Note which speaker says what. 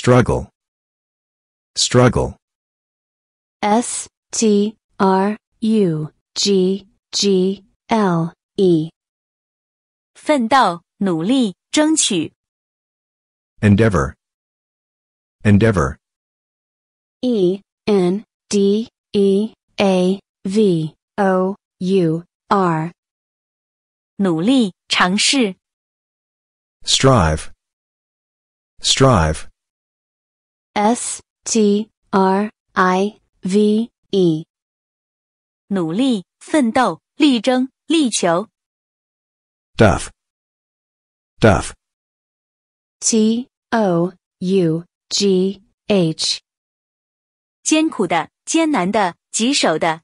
Speaker 1: struggle
Speaker 2: struggle
Speaker 3: s t r u g g l e 奋斗努力争取
Speaker 4: endeavor endeavor
Speaker 3: e n d e a v o u r 努力尝试
Speaker 2: strive strive
Speaker 3: S T R I V E，努力、奋斗、力争、力求。
Speaker 1: Duff，Duff，T
Speaker 3: O U G H，艰苦的、艰难的、棘手的。